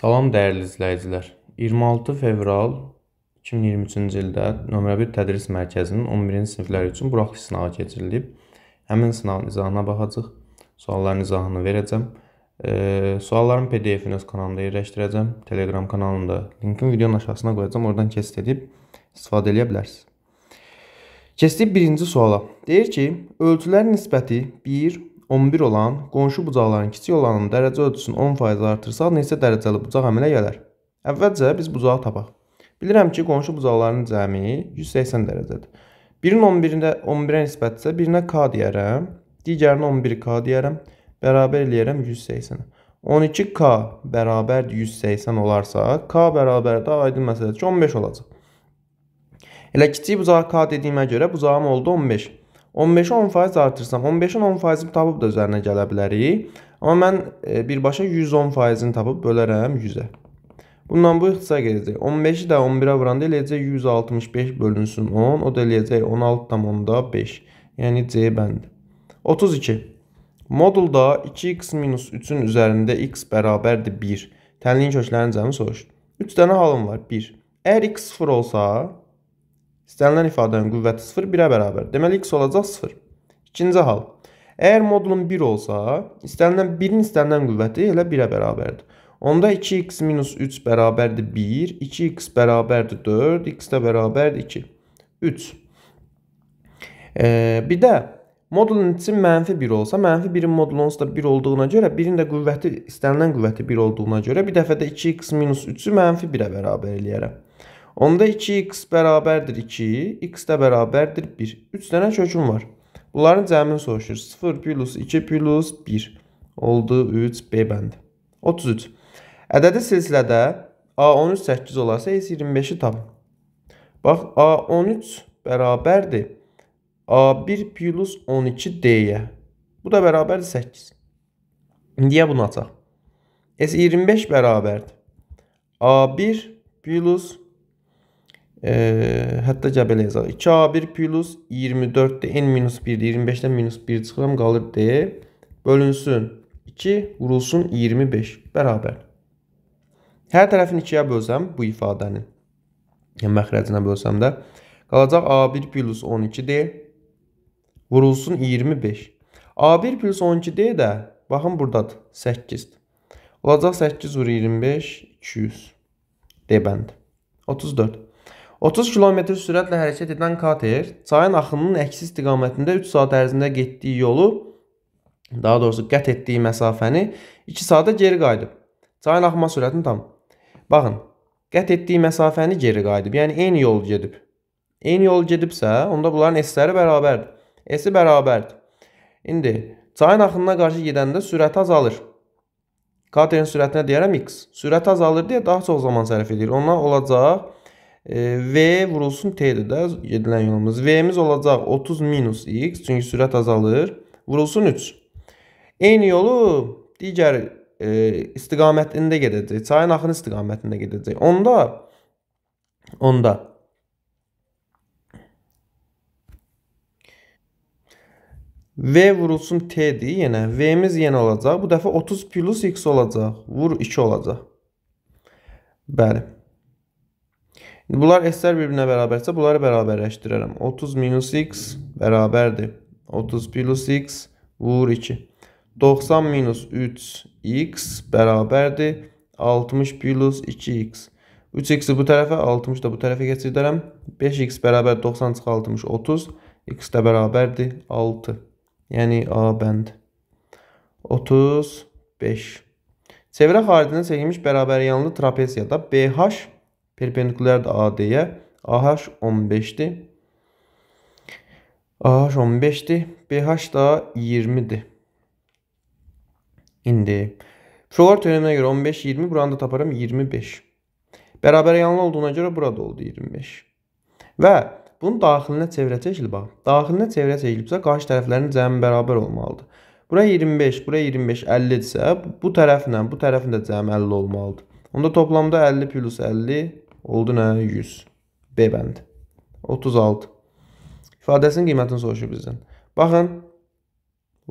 Salam dəyərli izləyicilər. 26 fevral 2023-cü ildə nömrə 1 tədris mərkəzinin 11-ci siniflər üçün buraxılış sınavı keçirilib. Həmin sınavın izahına baxacağıq. Sualların izahını verəcəm. E, sualların PDF-ini öz kanalımda yerləşdirəcəm. Telegram kanalında linkin videonun aşağısına qoyacağam. Oradan keçid edib istifadə edə bilərsiniz. Keçdik birinci suala. Deyir ki, ölçülər nisbəti 1, 11 olan qonşu bucaqların kiçik olanın dərəcə ölçüsünü 10% artırsaq neçə dərəcəli bucaq əmələ gələr? Əvvəlcə biz bucağı tapaq. Bilirəm ki, qonşu bucaqların cəmi 180 dərəcədir. Birinin 11-də 11-ə nisbət isə birinə k deyərəm, digərinə 11k deyərəm, bərabər eləyərəm 180. 12k bərabər 180 olarsa, k bərabər də aydın məsələdir ki, 15 olacaq. Elə kiçik bucağa k dediyimə görə bucağım oldu 15. 15-i 10% artırsam, 15-in 10%-ni tapıb da üzərinə gələ bilərik. Amma mən e, birbaşa 110%-ni tapıb bölərəm 100-ə. Bundan bu ixtisaq edəcək. 15-i də 11-ə vuranda eləyəcək 165 bölünsün 10, o da eləyəcək 16,5. Yəni C bəndi. 32. Modulda 2x-3-ün üzərində x bərabərdir 1. Tənliyin köklərinin cəmi soruşur. 3 dənə halım var. 1. Əgər x 0 olsa, İstənilən ifadənin qüvvəti 0 1-ə bərabər. Deməli x olacaq 0. İkinci hal. Əgər modulun 1 olsa, istənilən 1-in istənilən qüvvəti elə 1-ə bərabərdir. Onda 2x minus 3 bərabərdir 1, 2x bərabərdir 4, x də bərabərdir 2. 3. E, bir də modulun için mənfi 1 olsa, mənfi 1-in modulun onsuz da 1 olduğuna görə, 1-in də qüvvəti, istənilən qüvvəti 1 olduğuna görə, bir dəfə də 2x minus 3-ü mənfi 1-ə bərabər eləyərəm. Onda 2x bərabərdir 2, x də bərabərdir 1. 3 dənə köküm var. Bunların cəmini soruşur. 0 plus 2 plus 1 oldu 3 B bəndi. 33. Ədədi silsilədə A13 8 olarsa S25-i tapın. Bax A13 bərabərdir A1 plus 12 D-yə. Bu da bərabərdir 8. İndiyə bunu açaq. S25 bərabərdir A1 plus 12 E, hətta gəbələ yazarıq. 2A1 plus 24-də n minus 1-də 25-dən minus 1 çıxıram, qalır D. Bölünsün 2, vurulsun 25 bərabər. Hər tərəfini 2-yə bölsəm bu ifadənin, yəni məxrəcinə bölsəm də, qalacaq A1 plus 12D, vurulsun 25. A1 plus 12D də, baxın buradadır, 8-dir. Olacaq 8 vur 25, 200. D bəndi. 34. 30 km sürətlə hərəkət edən kater çayın axınının əksi istiqamətində 3 saat ərzində getdiyi yolu, daha doğrusu qət etdiyi məsafəni 2 saata geri qayıdıb. Çayın axma sürətini tam. Baxın, qət etdiyi məsafəni geri qayıdıb. Yəni eyni yol gedib. Eyni yol gedibsə, onda bunların S-ləri bərabərdir. S-i bərabərdir. İndi çayın axınına qarşı gedəndə sürət azalır. Katerin sürətinə deyərəm x. Sürət azalır deyə daha çox zaman sərf edir. Ona olacaq V vurulsun T-dir də gedilən yolumuz. V-miz olacaq 30 minus X. Çünki sürət azalır. Vurulsun 3. Eyni yolu digər e, istiqamətində gedəcək. Çayın axını istiqamətində gedəcək. Onda onda V vurulsun T-dir. Yenə V-miz yenə olacaq. Bu dəfə 30 plus X olacaq. Vur 2 olacaq. Bəli. Bunlar s-lər bir-birinə bərabərsə bunları bərabərləşdirərəm. 30 minus x bərabərdir. 30 plus x vur 2. 90 minus 3x bərabərdir. 60 plus 2x. 3x-i bu tərəfə, 60 da bu tərəfə keçirdərəm. 5x bərabər 90 çıx 60, 30. x də bərabərdir 6. Yəni A bənd. 35. Çevrə xaricinə çəkilmiş bərabəryanlı trapesiyada BH Perpendikulyar da AD-yə. AH 15-dir. AH 15-dir. BH da 20-dir. İndi Prolar teoreminə görə 15 20, buranı da taparam 25. Bərabər yanlı olduğuna görə burada oldu 25. Və bunun daxilinə çevrə çəkilib bax. Daxilinə çevrə çəkilibsə qarşı tərəflərin cəmi bərabər olmalıdır. Bura 25, bura 25 50 isə bu tərəflə bu tərəfin də cəmi 50 olmalıdır. Onda toplamda 50 plus 50 Oldu nə? 100. B bəndi. 36. İfadəsinin qiymətini soruşur bizdən. Baxın,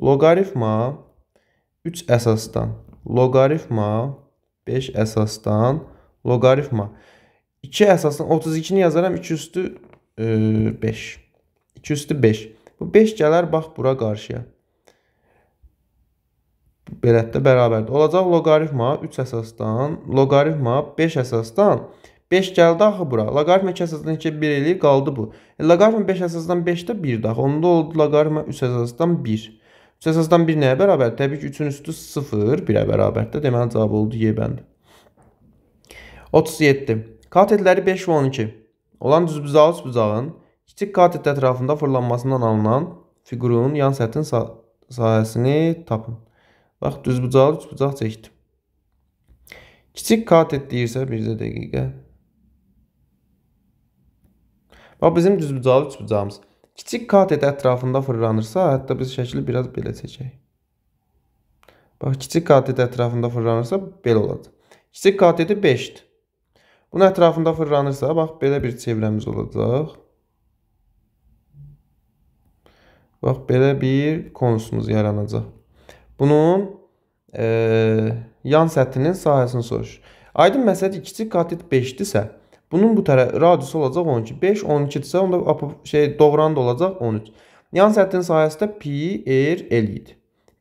loqaritma 3 əsasdan, loqaritma 5 əsasdan, loqaritma 2 əsasdan 32-ni yazaram, 2 üstü e, 5. 2 üstü 5. Bu 5 gələr bax bura qarşıya. Belətdə bərabərdir. Olacaq loqaritma 3 əsasdan, loqaritma 5 əsasdan 5 gəldi axı bura. Loqaritm 2 əsasdan 2 1 eləyir, qaldı bu. E, loqaritm 5 əsasdan 5-də 1 daxı. Onda oldu loqaritm 3 əsasdan 1. 3 əsasdan 1 nəyə bərabər? Təbii ki, 3-ün üstü 0, 1-ə bərabərdir. Deməli cavab oldu Y bəndi. 37. Katetləri 5 və 12 olan düzbucağı düzbucağın kiçik katet ətrafında fırlanmasından alınan figurun yan səthin sah sahəsini tapın. Bax düzbucağı düzbucaq çəkdim. Kiçik katet deyirsə bir də dəqiqə Və bizim düzbucağı üçbucağımız kiçik katet ətrafında fırlanırsa, hətta biz şəkli biraz belə çəkək. Bax, kiçik katet ətrafında fırlanırsa belə olacaq. Kiçik kateti 5-dir. Bunun ətrafında fırlanırsa, bax, belə bir çevrəmiz olacaq. Bax, belə bir konusumuz yaranacaq. Bunun e, yan səthinin sahəsini soruşur. Aydın məsələdir, kiçik katet 5-dirsə, Bunun bu tərəf radiusu olacaq 12. 5 12-dirsə, onda şey doğranı da olacaq 13. Yan səthin sahəsi də pi r er, l idi.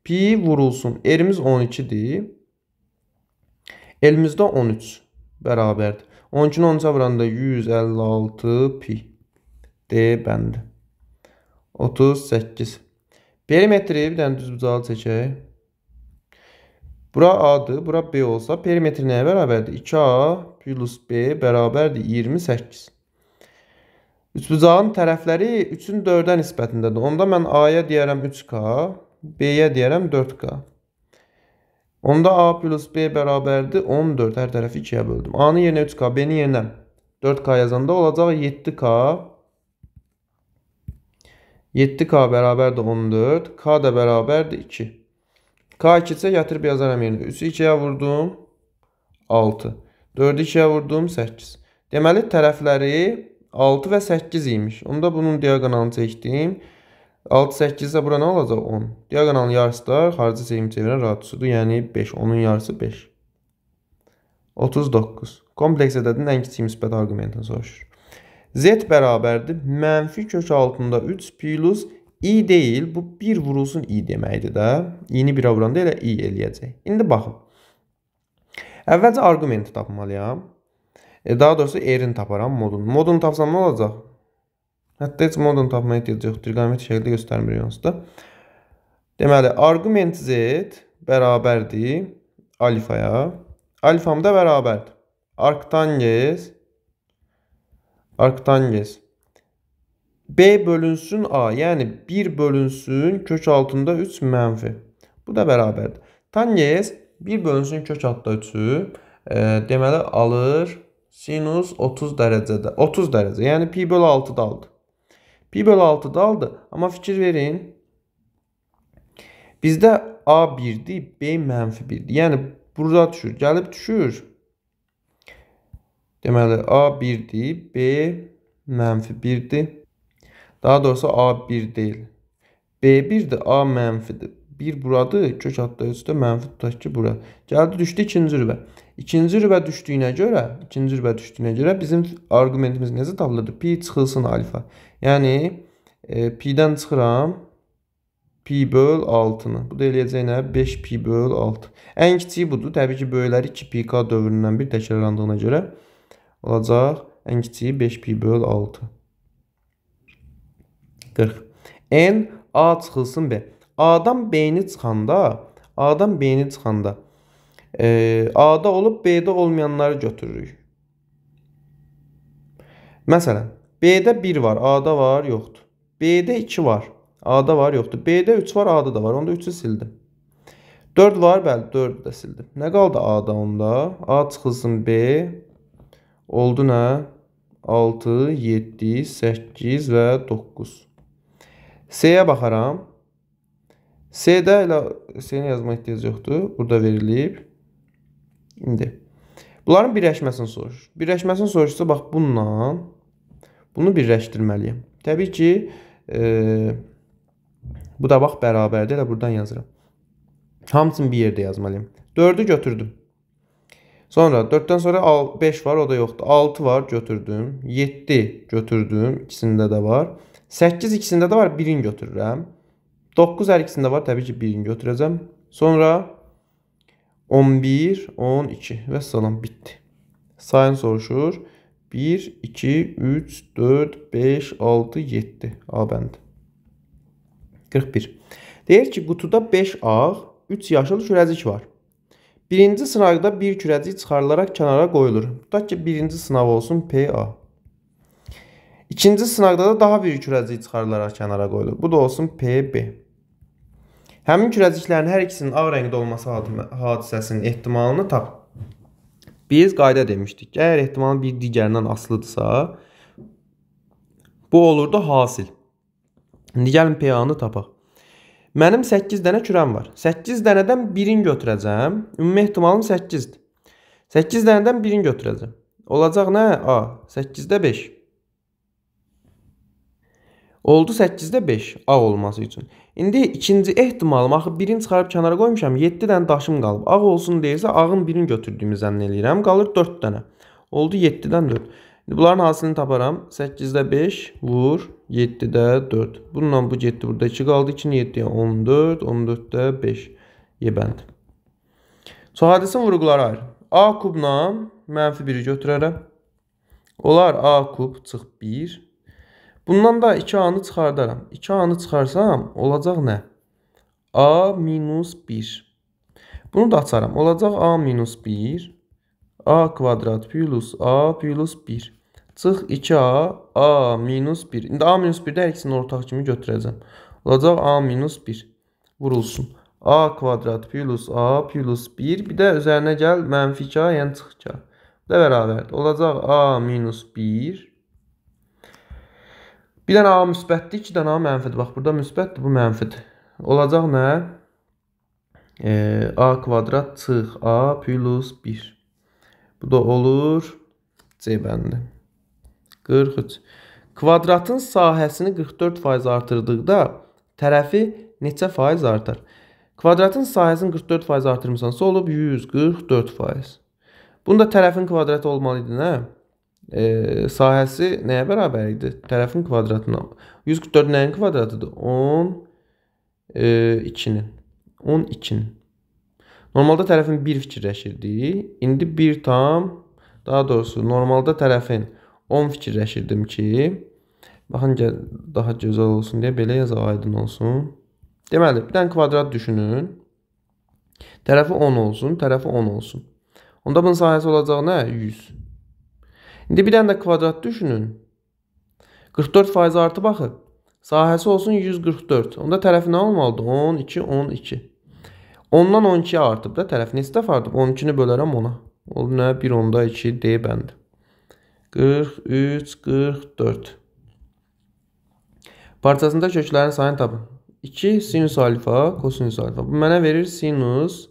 Pi vurulsun. R-imiz 12-dir. L-imiz də 13 bərabərdir. 12-ni 13-ə vuranda 156 pi. D bəndi. 38. Perimetri bir dənə düz bucağı çəkək. Bura A-dır, bura B olsa perimetri nəyə bərabərdir? 2A plus B bərabərdir 28. Üçbucağın tərəfləri 3-ün 4-ə nisbətindədir. Onda mən A-ya deyərəm 3K, B-yə deyərəm 4K. Onda A plus B bərabərdir 14. Hər tərəfi 2-yə böldüm. A-nın yerinə 3K, B-nin yerinə 4K yazanda olacaq 7K. 7K bərabərdir 14. K da bərabərdir 2. K 2-sə yatırıb yazaram yerinə. 3-ü 2-yə vurdum. 6. 4-ü 2-yə vurdum 8. Deməli tərəfləri 6 və 8 imiş. Onda bunun diaqonalını çəkdim. 6 8 isə bura nə olacaq? 10. Diaqonalın yarısı da xarici çevim çevirən radiusudur. Yəni 5. Onun yarısı 5. 39. Kompleks ədədin ən kiçik müsbət arqumentini soruşur. Z bərabərdir. Mənfi kök altında 3 plus i deyil. Bu 1 vurulsun i deməkdir də. İni 1-ə vuranda elə i eləyəcək. İndi baxın. Əvvəlcə arqumenti tapmalıyam. E, daha doğrusu erin taparam modunu. Modunu tapsam nə olacaq? Hətta heç modunu tapmaya ehtiyac yoxdur. Qamət şəkildə göstərmir onsda. Deməli, arqument z bərabərdir alfaya. Alfam da bərabərdir. Arktangens Arktangens B bölünsün A, yəni 1 bölünsün kök altında 3 mənfi. Bu da bərabərdir. Tangens 1 bölünsün kök adda 3-ü e, deməli alır sinus 30 dərəcədə. 30 dərəcə. Yəni pi böl 6 daldı. Pi böl 6 daldı. Amma fikir verin. Bizdə A 1-dir, B mənfi 1-dir. Yəni burada düşür. Gəlib düşür. Deməli A 1-dir, B mənfi 1-dir. Daha doğrusu A 1 deyil. B 1-dir, A mənfidir bir buradır, kök adda ölçüdə mənfi tutaq ki, bura. Gəldi düşdü ikinci rübə. İkinci rübə düşdüyünə görə, ikinci rübə düşdüyünə görə bizim arqumentimiz necə tapılırdı? Pi çıxılsın alfa. Yəni e, pi-dən çıxıram pi böl 6-nı. Bu da eləyəcək nə? 5 pi böl 6. Ən kiçiyi budur. Təbii ki, böyükləri 2 pi k dövründən bir təkrarlandığına görə olacaq ən kiçiyi 5 pi böl 6. 40. N A çıxılsın B. A-dan B-ni çıxanda, A-dan B-ni çıxanda e, A-da olub B-də olmayanları götürürük. Məsələn, B-də 1 var, A-da var, yoxdur. B-də 2 var, A-da var, yoxdur. B-də 3 var, A-da da var. Onda 3-ü sildim. 4 var, bəli, 4-ü də sildim. Nə qaldı A-da onda? A çıxılsın B. Oldu nə? 6, 7, 8 və 9. C-yə baxaram. C-də elə C-ni yazma ehtiyac yoxdur. Burada verilib. İndi bunların birləşməsini soruşur. Birləşməsini soruşsa bax bununla bunu birləşdirməliyəm. Təbii ki, e, bu da bax bərabərdir. Elə buradan yazıram. Hamısını bir yerdə yazmalıyam. 4-ü götürdüm. Sonra 4-dən sonra 5 var, o da yoxdur. 6 var, götürdüm. 7 götürdüm, ikisində də var. 8 ikisində də var, birini götürürəm. 9 hər ikisində var. Təbii ki, birini götürəcəm. Sonra 11, 12 və salam bitdi. Sayın soruşur. 1, 2, 3, 4, 5, 6, 7. A bəndi. 41. Deyir ki, qutuda 5 ağ, 3 yaşıl kürəcik var. Birinci sınaqda bir kürəcik çıxarılaraq kənara qoyulur. Tutaq ki, birinci sınav olsun PA. İkinci sınaqda da daha bir kürəcik çıxarılaraq kənara qoyulur. Bu da olsun PB. Həmin kürəciklərin hər ikisinin A rəngdə olması hadisəsinin ehtimalını tap. Biz qayda demişdik ki, əgər ehtimal bir digərindən asılıdsa, bu olurdu hasil. İndi gəlin PA-nı tapaq. Mənim 8 dənə kürəm var. 8 dənədən birini götürəcəm. Ümumi ehtimalım 8-dir. 8 dənədən birini götürəcəm. Olacaq nə? A. 8-də 5. Oldu 8-də 5 ağ olması üçün. İndi ikinci ehtimalım axı birini çıxarıb kənara qoymuşam. 7 dənə daşım qalıb. Ağ olsun deyirsə ağın birini götürdüyümü zənn eləyirəm. Qalır 4 dənə. Oldu 7-dən 4. İndi bunların hasilini taparam. 8-də 5 vur 7-də 4. Bununla bu getdi. Burada 2 qaldı. 2-ni 7-yə 14. 14-də 5. Yebənd. Sohadisin vurğuları ayrı. A kubla mənfi 1-i götürərəm. Olar A kub çıx 1. Bundan da 2A-nı çıxardaram. 2A-nı çıxarsam olacaq nə? A minus 1. Bunu da açaram. Olacaq A minus 1. A kvadrat plus A plus 1. Çıx 2A, A minus 1. İndi A minus 1-də hər ikisini ortaq kimi götürəcəm. Olacaq A minus 1 vurulsun. A kvadrat plus A plus 1. Bir də üzərinə gəl mənfi 2A, yəni çıx 2A. Də bərabərdir. Olacaq A minus 1 Bir dənə A müsbətdir, iki dənə A mənfidir. Bax, burada müsbətdir, bu mənfidir. Olacaq nə? E, A kvadrat çıx A plus 1. Bu da olur C bəndi. 43. Kvadratın sahəsini 44% artırdıqda tərəfi neçə faiz artar? Kvadratın sahəsini 44% artırmısansa olub 144%. Bunda tərəfin kvadratı olmalı idi, nə? e, sahəsi nəyə bərabər idi? Tərəfin kvadratına. 144 nəyin kvadratıdır? 10 e, 2-nin. 12-nin. Normalda tərəfin 1 fikirləşirdik. İndi 1 tam, daha doğrusu normalda tərəfin 10 fikirləşirdim ki, baxın daha gözəl olsun deyə belə yaza aydın olsun. Deməli, bir dənə kvadrat düşünün. Tərəfi 10 olsun, tərəfi 10 olsun. Onda bunun sahəsi olacaq nə? 100. İndi bir dənə də kvadrat düşünün. 44 faiz artı baxı. Sahəsi olsun 144. Onda tərəfi nə olmalıdır? 12, 12. 10-dan 12-yə artıb da tərəf neçə dəfə artıb? 12-ni bölərəm ona. Olur nə? 1 onda 2 D bəndi. 43, 44. Parçasında köklərin sayını tapın. 2 sinus alfa, kosinus alfa. Bu mənə verir sinus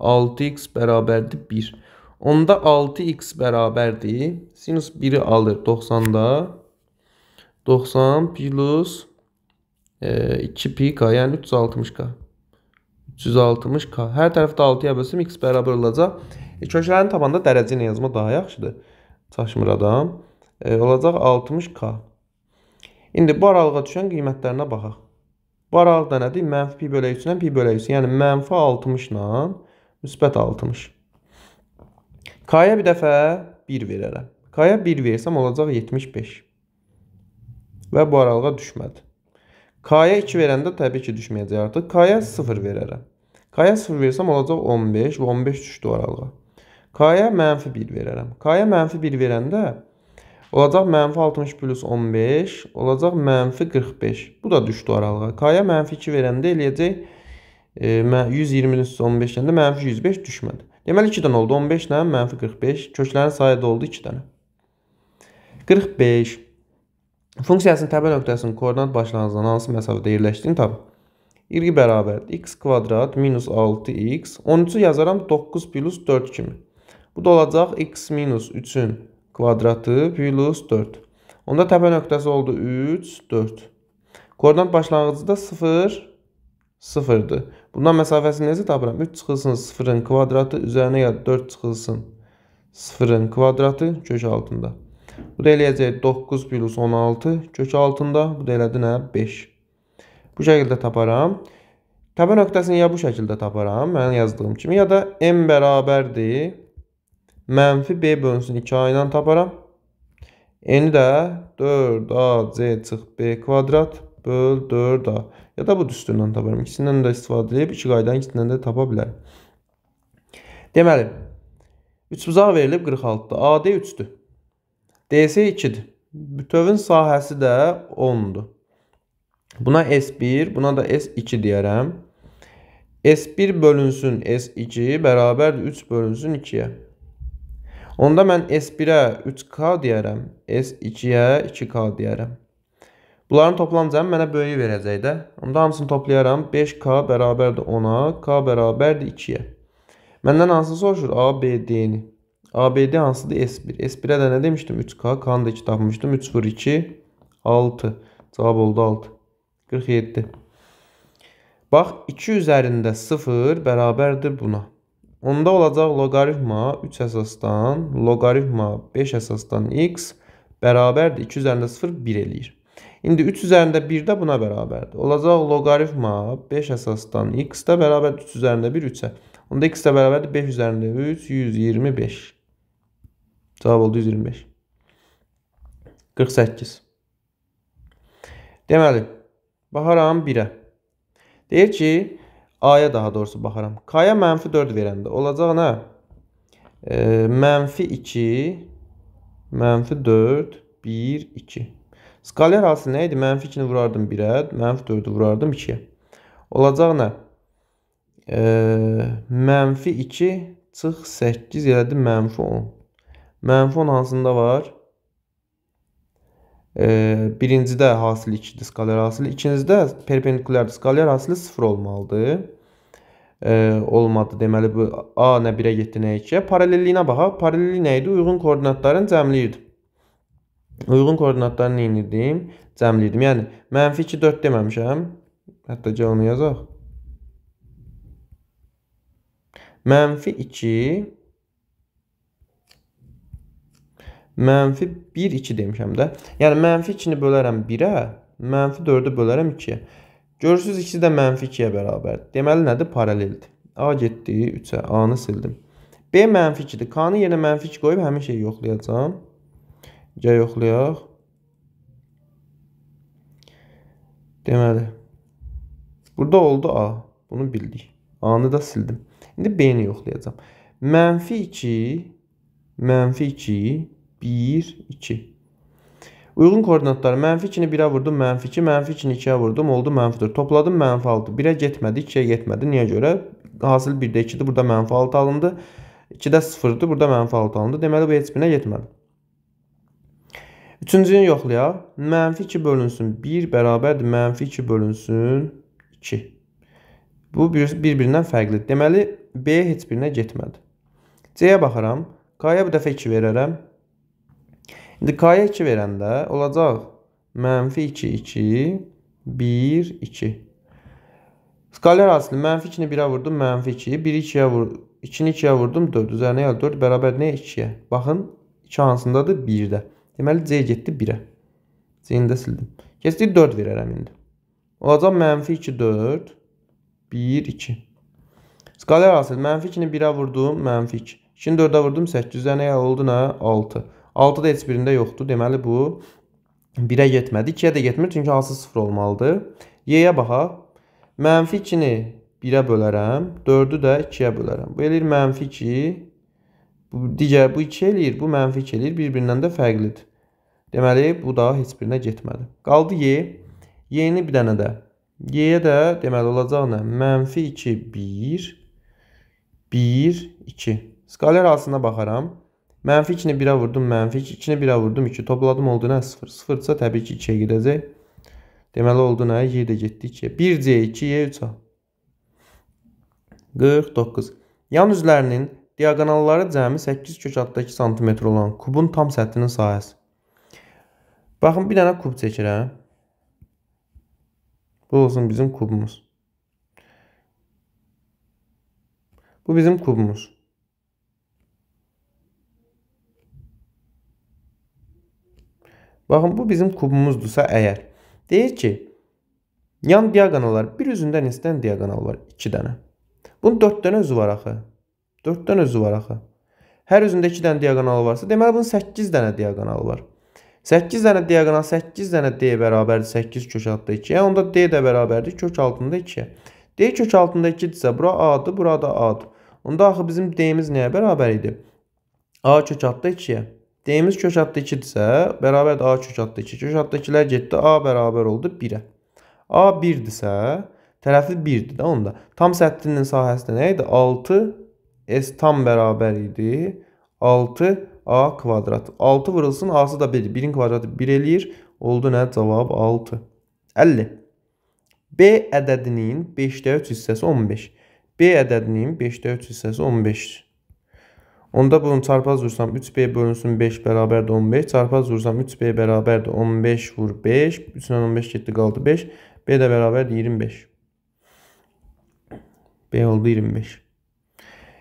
6x bərabərdir 1. Onda 6x bərabərdir. Sinus 1-i alır 90-da. 90 plus e, 2pk, yəni 360k. 360k. Hər tərəfdə 6-ya bölsəm x bərabər olacaq. E, köşələrin tabanda dərəcə ilə yazma daha yaxşıdır. Çaşmır adam. E, olacaq 60k. İndi bu aralığa düşən qiymətlərinə baxaq. Bu aralıqda nədir? Mənfi pi bölək 3-lə pi bölək 3. Yəni mənfi 60 ilə müsbət 60. K-ya bir dəfə 1 verərəm. K-ya 1 versəm olacaq 75. Və bu aralığa düşmədi. K-ya 2 verəndə təbii ki, düşməyəcək artıq. K-ya 0 verərəm. K-ya 0 versəm olacaq 15 və 15 düşdü aralığa. K-ya mənfi 1 verərəm. K-ya mənfi 1 verəndə Olacaq mənfi 60 plus 15, olacaq mənfi 45. Bu da düşdü aralığa. K-ya mənfi 2 verəndə eləyəcək e, 120 üstü 15-dən də mənfi 105 düşmədi. Deməli 2 dənə oldu. 15 ilə mənfi 45. Köklərin sayı da oldu 2 dənə. 45. Funksiyasının təpə nöqtəsinin koordinat başlanğıcından hansı məsafədə yerləşdiyini tapın. İrqi bərabərdir. x kvadrat minus 6x. 13-ü yazaram 9 plus 4 kimi. Bu da olacaq x minus 3-ün kvadratı plus 4. Onda təpə nöqtəsi oldu 3, 4. Koordinat başlanğıcı da 0, 0-dır. Bundan məsafəsini necə tapıram? 3 çıxılsın 0-ın kvadratı üzərinə ya 4 çıxılsın 0-ın kvadratı kök altında. Bu da eləyəcək 9 plus 16 kök altında. Bu da elədi nə? 5. Bu şəkildə taparam. Təpə nöqtəsini ya bu şəkildə taparam, mənim yazdığım kimi, ya da m bərabərdir mənfi b bölünsün 2a ilə taparam. n-i də 4ac çıx b kvadrat böl 4a ya da bu düsturdan taparam. İkisindən də istifadə edib iki qaydanın ikisindən də tapa bilərim. Deməli, 3 buzaq verilib 46-dır. AD 3-dür. DS 2-dir. Bütövün sahəsi də 10-dur. Buna S1, buna da S2 deyərəm. S1 bölünsün S2 bərabərdir 3 bölünsün 2-yə. Onda mən S1-ə 3K deyərəm, S2-yə 2K deyərəm. Bunların toplam cəmi mənə böyüyü verəcək də. Onda hamısını toplayaram. 5k bərabərdir 10-a, k bərabərdir 2-yə. Məndən hansı soruşur? ABD-ni. ABD hansıdır? S1. S1-ə də nə demişdim? 3k, k-nı da 2 tapmışdım. 3, 0, 2, 6. Cavab oldu 6. 47. Bax, 2 üzərində 0 bərabərdir buna. Onda olacaq loqaritma 3 əsasdan, loqaritma 5 əsasdan x bərabərdir. 2 üzərində 0, 1 eləyir. İndi 3 üzərində 1 də buna bərabərdir. Olacaq loqaritma 5 əsasdan x də bərabərdir 3 üzərində 1 3-ə. Onda x də bərabərdir 5 üzərində 3 125. Cavab oldu 125. 48. Deməli, baxaram 1-ə. Deyir ki, A-ya daha doğrusu baxaram. K-ya mənfi 4 verəndə olacaq nə? E, mənfi 2, mənfi 4, 1, 2. Skaler hansı nə idi? Mənfi 2-ni vurardım 1-ə, mənfi 4-ü vurardım 2-yə. Olacaq nə? E, mənfi 2 çıx 8 elədi mənfi 10. Mənfi 10 hansında var? E, birincidə hasili 2-dir skaler hasili. İkincidə perpendikulyardır. Skaler hasili 0 olmalıdır. E, olmadı. Deməli bu A nə 1-ə getdi, nə 2-yə. Paralelliyinə baxaq. Paralelliyi nə idi? Uyğun koordinatların cəmliyidir. Uyğun koordinatları neyinirdim? Cəmləyirdim. Yəni, mənfi 2, 4 deməmişəm. Hətta gəl onu yazaq. Mənfi 2, mənfi 1, 2 demişəm də. Yəni, mənfi 2-ni bölərəm 1-ə, mənfi 4-ü bölərəm 2-yə. Görürsünüz, ikisi də mənfi 2-yə bərabərdir. Deməli, nədir? Paraleldir. A getdi 3-ə, A-nı sildim. B mənfi 2-dir. K-nı yerinə mənfi 2 qoyub həmin şeyi yoxlayacam. Gəl yoxlayaq. Deməli, burada oldu A. Bunu bildik. A-nı da sildim. İndi B-ni yoxlayacağam. Mənfi 2, mənfi 2, 1, 2. Uyğun koordinatlar. Mənfi 2-ni 1-ə vurdum, mənfi 2, mənfi 2-ni 2-yə vurdum, oldu mənfi 4. Topladım, mənfi 6. 1-ə getmədi, 2-yə getmədi. Niyə görə? Hasil 1-də 2-dir, burada mənfi 6 alındı. 2-də 0-dır, burada mənfi 6 alındı. Deməli, bu heç birinə getmədi. Üçüncünü yoxlayaq. Mənfi 2 bölünsün 1 bərabərdir mənfi 2 bölünsün 2. Bu bir-birindən fərqlidir. Deməli, B heç birinə getmədi. C-yə baxaram. K-ya bu dəfə 2 verərəm. İndi K-ya 2 verəndə olacaq mənfi 2, 2, 1, 2. Skaler asili mənfi 2-ni 1-ə vurdum, mənfi 2-yi, 1-i 2-yə vurdum, 2-ni 2-yə vurdum, 4 üzərinə 4 bərabər nəyə 2-yə? Baxın, 2 hansındadır? 1-də. Deməli C getdi 1-ə. C-ni də sildim. Keçdi 4 verərəm indi. Olacaq mənfi 2, 4, 1, 2. Skaler hasil. Mənfi 2-ni 1-ə vurdum, mənfi 2. 2-ni 4-ə vurdum, 8. Üzərinə oldu nə? 6. 6 da heç birində yoxdur. Deməli bu 1-ə getmədi. 2-yə də getmir, çünki hansı 0 olmalıdır. Y-yə baxaq. Mənfi 2-ni 1-ə bölərəm, 4-ü də 2-yə bölərəm. Bu eləyir mənfi 2, bu, digər bu 2 eləyir, bu mənfi 2 eləyir, bir-birindən də fərqlidir. Deməli, bu da heç birinə getmədi. Qaldı y. Y-ni bir dənə də. Y-yə də deməli olacaq nə? Mənfi 2, 1, 1, 2. Skaler arasına baxaram. Mənfi 2-ni 1-ə vurdum, mənfi 2-ni 1-ə vurdum, 2 topladım, oldu nə? 0. 0-sa təbii ki 2-yə gedəcək. Deməli oldu nə? Y də getdi 2-yə. 1C, 2Y, 3A. 49. Yan üzlərinin diagonalları cəmi 8 kök adda 2 sm olan kubun tam səthinin sahəsi. Baxın, bir dənə kub çəkirəm. Bu olsun bizim kubumuz. Bu bizim kubumuz. Baxın, bu bizim kubumuzdursa əgər. Deyir ki, yan diagonallar, bir üzündə neçədən diagonal var? 2 dənə. Bunun 4 dənə özü var axı. 4 dənə özü var axı. Hər üzündə 2 dənə diagonal varsa, deməli bunun 8 dənə diagonalı var. 8 dənə diagonal 8 dənə D bərabərdir 8 kök altında 2-yə. Onda D də bərabərdir kök altında 2-yə. D kök altında 2-dirsə bura A-dır, bura da A-dır. Onda axı bizim D-imiz nəyə bərabər idi? A kök altında 2-yə. D-imiz kök altında 2-dirsə bərabərdir A kök altında 2. Kök altında 2-lər getdi, A bərabər oldu 1-ə. A 1-dirsə tərəfi 1-dir də onda. Tam səddinin sahəsi də nə idi? 6 S tam bərabər idi 6 A kvadrat. 6 vurulsun A'sı da 1. 1-in kvadratı 1 eləyir. Oldu nə? Cavab 6. 50. B ədədinin 5-də 3 hissəsi 15. B ədədinin 5-də 3 hissəsi 15-dir. Onda bunu çarpaz vursam 3B bölünsün 5 bərabər də 15. Çarpaz vursam 3B bərabər də 15 vur 5. 3-dən 15 getdi qaldı 5. B də bərabər 25. B oldu 25.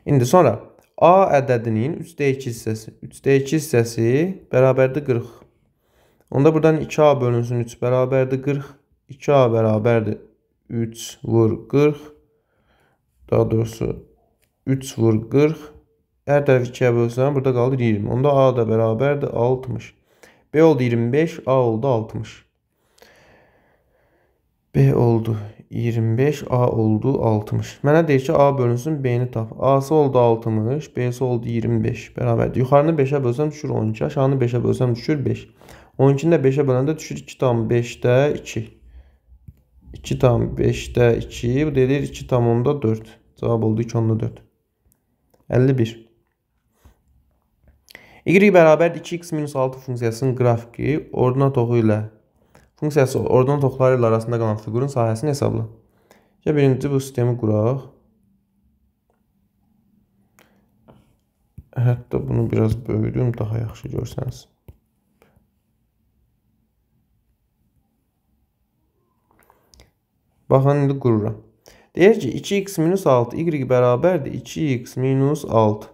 İndi sonra A ədədinin 3-də 2 hissəsi. 3-də 2 hissəsi bərabərdir 40. Onda buradan 2A bölünsün 3 bərabərdir 40. 2A bərabərdir 3 vur 40. Daha doğrusu 3 vur 40. Hər tərəf 2-yə bölsən, burada qalır 20. Onda A da bərabərdir 60. B oldu 25, A oldu 60. B oldu 25, A oldu 60. Mənə deyir ki, A bölünsün, B-ni tap. A-sı oldu 60, B-si oldu 25. Bərabərdir. Yuxarını 5-ə bölsəm düşür 12, aşağını 5-ə bölsəm düşür 5. 12-ni də 5-ə böləndə düşür 2 tam 5-də 2. 2 tam 5-də 2, bu deyir 2 tam 10-da 4. Cavab oldu 2 10-da 4. 51. Y bərabərdir 2x-6 funksiyasının qrafiki ordinat oxu ilə Funksiyası ordan toxları ilə arasında qalan fiqurun sahəsini hesabla. Ya birinci bu sistemi quraq. Hətta bunu biraz böyüdüm, daha yaxşı görsəniz. Baxın, indi qururam. Deyir ki, 2x minus 6 y bərabərdir 2x minus 6.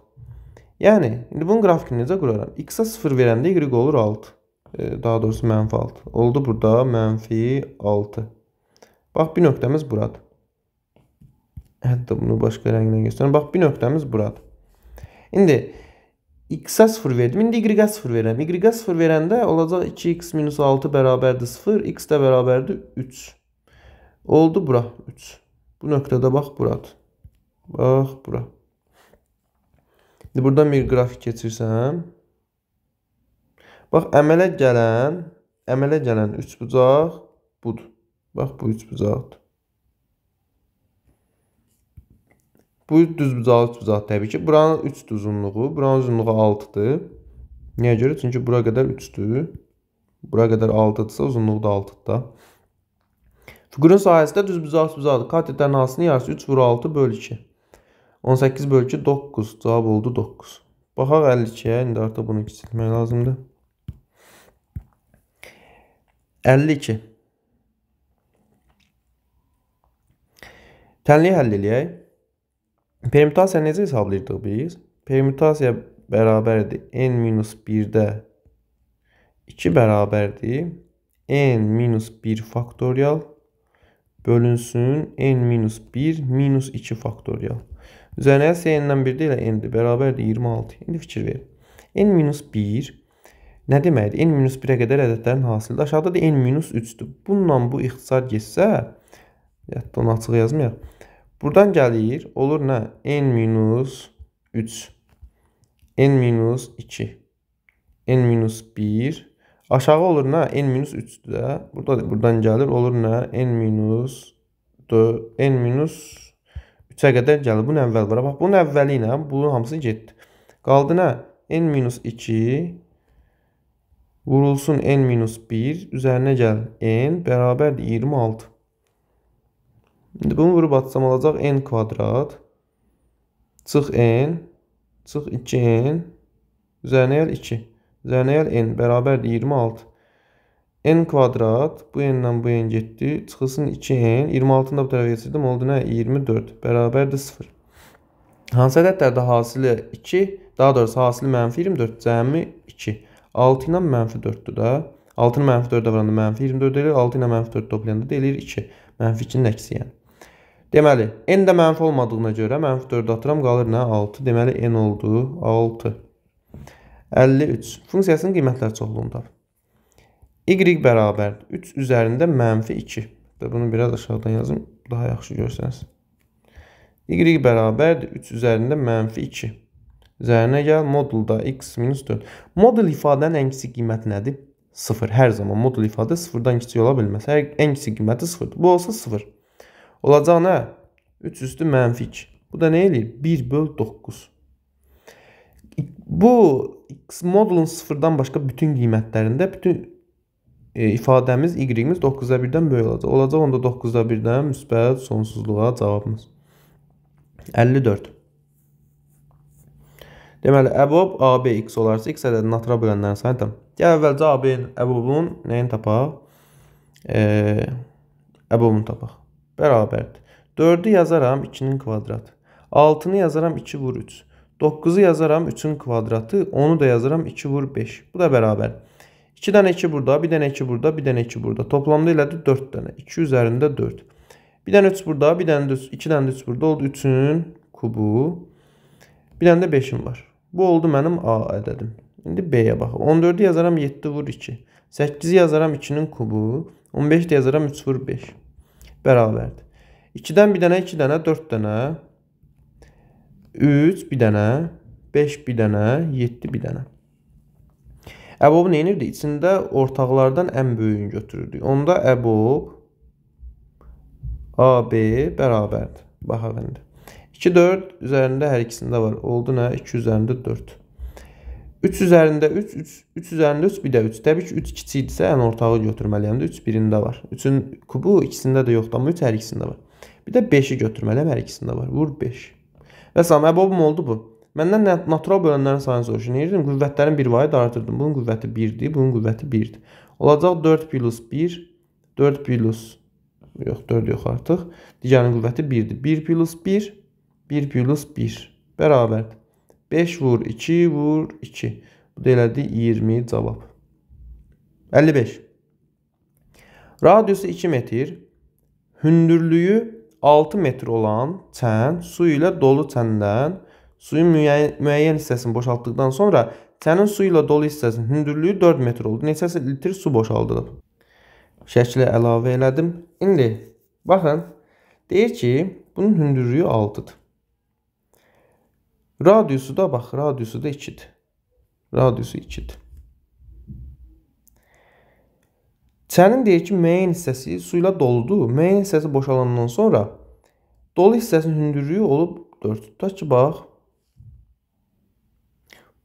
Yəni, indi bunun qrafikini necə quraram? x-a 0 verəndə y olur 6. E, daha doğrusu mənfi 6. Oldu burada mənfi 6. Bax bir nöqtəmiz buradır. Hətta bunu başqa rənglə göstərim. Bax bir nöqtəmiz buradır. İndi x-a 0 verdim. İndi y-a 0 verirəm. Y-a 0 verəndə olacaq 2x-6 bərabərdir 0, x də bərabərdir 3. Oldu bura 3. Bu nöqtədə bax buradır. Bax bura. İndi buradan bir qrafik keçirsəm, Bax, əmələ gələn, əmələ gələn üçbucaq budur. Bax, bu üçbucaqdır. Bu düzbucaq, üçbucaq təbii ki, buranın 3 uzunluğu, buranın uzunluğu 6-dır. Niyə görə? Çünki bura qədər 3-dür. Bura qədər 6-dırsa, uzunluğu da 6-dır da. Figurun sahəsi də düzbucaq, üçbucaqdır. Katetlərin hansının yarısı 3 vur 6 böl 2. 18 böl 2 9. Cavab oldu 9. Baxaq 52-yə. İndi artıq bunu kiçilmək lazımdır. 52. Tənliyi həll eləyək. Permütasiya necə hesablayırdıq biz? Permütasiya bərabərdir n minus 1-də 2 bərabərdir. n minus 1 faktorial bölünsün n minus 1 minus 2 faktorial. Üzərinə s n-dən 1 ilə n-dir. Bərabərdir 26. İndi fikir ver. n minus 1 Nə deməkdir? N-1-ə qədər ədədlərin hasilidir. Aşağıda da N-3-dür. Bununla bu ixtisar getsə, hətta onu açıq yazmayaq. Buradan gəlir, olur nə? N-3, N-2, N-1, aşağı olur nə? N-3-dür də. Burada, buradan gəlir, olur nə? N-4, N-3-ə qədər gəlir. Bunun əvvəli var. Bax, bunun əvvəli ilə bunun hamısı getdi. Qaldı nə? N-2, Vurulsun n-1 üzərinə gəl n bərabərdir 26. İndi bunu vurub atsam olacaq n kvadrat. Çıx n, çıx 2n, üzərinə gəl 2. Üzərinə gəl n bərabərdir 26. n kvadrat, bu n-dən bu n getdi, çıxılsın 2n, 26-ını da bu tərəfə keçirdim, oldu nə? 24, bərabərdir 0. Hansı ədədlərdə hasili 2, daha doğrusu hasili mənfi 24, cəmi 2. 6 ilə mənfi 4-dür də. 6-nı mənfi 4-də vuranda mənfi 24 eləyir. 6 ilə mənfi 4 toplayanda da eləyir 2. Mənfi 2-nin əksi yəni. Deməli, n də mənfi olmadığına görə mənfi 4 atıram, qalır nə? 6. Deməli, n oldu 6. 53. Funksiyasının qiymətləri çoxluğundadır. Y bərabərdir. 3 üzərində mənfi 2. Bunu biraz aşağıdan yazım, daha yaxşı görsəniz. Y bərabərdir. 3 üzərində mənfi 2 üzərinə gəl modulda x minus 4. Modul ifadənin ən kiçik qiyməti nədir? 0. Hər zaman modul ifadə 0-dan kiçik ola bilməz. Hər ən kiçik qiyməti 0-dır. Bu olsa 0. Olacaq nə? 3 üstü mənfi 2. Bu da nə eləyir? 1 böl 9. Bu x modulun 0-dan başqa bütün qiymətlərində bütün e, ifadəmiz y-imiz 9-da 1-dən böyük olacaq. Olacaq onda 9-da 1-dən müsbət sonsuzluğa cavabımız. 54. Deməli, əbob AB x olarsa, x ədədini natıra bölənlərin sayını tam. Gəl əvvəlcə AB-nin, əbobun nəyini tapaq? E, əbobunu tapaq. Bərabərdir. 4-ü yazaram 2-nin kvadratı. 6-nı yazaram 2 vur 3. 9-u yazaram 3-ün kvadratı. 10-u da yazaram 2 vur 5. Bu da bərabər. 2 dənə 2 burada, 1 dənə 2 burada, 1 dənə 2 burada. Toplamda elədi 4 dənə. 2 üzərində 4. 1 dənə 3 burada, 1 dənə 2 dənə 3 burada oldu. 3-ün kubu. Bir dənə də 5-im var. Bu oldu mənim A ədədim. İndi B-yə bax. 14-ü yazaram 7 vur 2. 8-i yazaram 2-nin kubu. 15 də yazaram 3 vur 5. Bərabərdir. 2-dən bir dənə, 2 dənə, 4 dənə. 3 bir dənə, 5 bir dənə, 7 bir dənə. Əbob nə edirdi? İçində ortaqlardan ən böyüyünü götürürdük. Onda əbob AB bərabərdir. Bax əvəndi. 2, 4 üzərində hər ikisində var. Oldu nə? 2 üzərində 4. 3 üzərində 3, 3, 3 üzərində 3, bir də 3. Təbii ki, 3 kiçikdirsə ən yəni ortağı götürməliyəm yəni də 3 birində var. 3-ün kubu ikisində də yoxdur, amma 3 hər ikisində var. Bir də 5-i götürməliyəm, hər ikisində var. Vur 5. Və salam, əbobum oldu bu. Məndən natural bölənlərin sayını soruşun. Deyirdim, qüvvətlərin bir vahid artırdım. Bunun qüvvəti 1-dir, bunun qüvvəti 1-dir. Olacaq 4 plus 1, 4 plus, yox 4 yox artıq. Digərinin qüvvəti 1-dir. 1 plus 1, 1 plus 1 bərabərdir. 5 vur 2 vur 2. Bu da elədi 20 cavab. 55. Radiusu 2 metr, hündürlüyü 6 metr olan çən su ilə dolu çəndən suyun müəyyən, müəyyən hissəsini boşaltdıqdan sonra çənin su ilə dolu hissəsinin hündürlüyü 4 metr oldu. Neçəsi litr su boşaldılıb? Şəklə əlavə elədim. İndi baxın, deyir ki, bunun hündürlüyü 6-dır. Radiusu da bax, radiusu da 2-dir. Radiusu 2-dir. Çənin deyir ki, müəyyən hissəsi su ilə doludur. Müəyyən hissəsi boşalandan sonra dolu hissəsinin hündürlüyü olub 4. Tutaq ki, bax.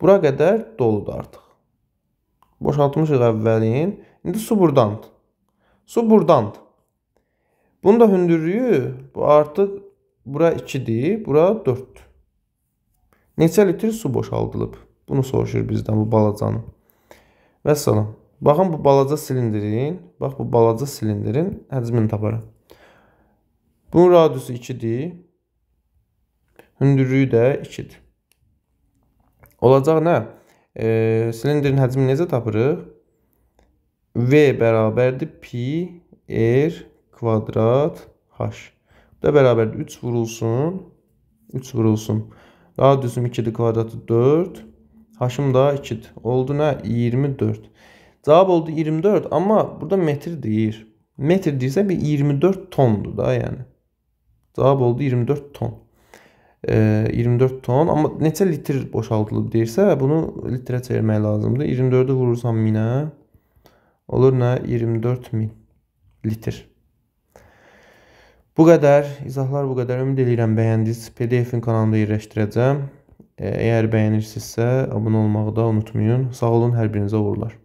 Bura qədər doludur artıq. Boşaltmışıq əvvəlin. İndi su burdandır. Su burdandır. Bunun da hündürlüyü bu artıq bura 2-dir, bura 4-dür. Neçə litr su boşaldılıb? Bunu soruşur bizdən bu balacanı. Və salam. Baxın bu balaca silindrin, bax bu balaca silindrin həcmini taparıq. Bunun radiusu 2-dir. Hündürlüyü də 2-dir. Olacaq nə? E, silindrin həcmini necə tapırıq? V bərabərdir pi r kvadrat h. Bu da bərabərdir 3 vurulsun, 3 vurulsun Daha düzüm 2-dir kvadratı 4. Haşım da 2-dir. Oldu nə? 24. Cavab oldu 24 amma burada metr deyir. Metr deyirsə bir 24 tondur da yəni. Cavab oldu 24 ton. E, 24 ton amma neçə litr boşaldılıb deyirsə bunu litrə çevirmək lazımdır. 24-ü vurursan 1000-ə olur nə? 24 min litr. Bu qədər, izahlar bu qədər. Ümid edirəm bəyəndiniz. PDF-in kanalında yerləşdirəcəm. Əgər bəyənirsinizsə, abunə olmağı da unutmayın. Sağ olun, hər birinizə uğurlar.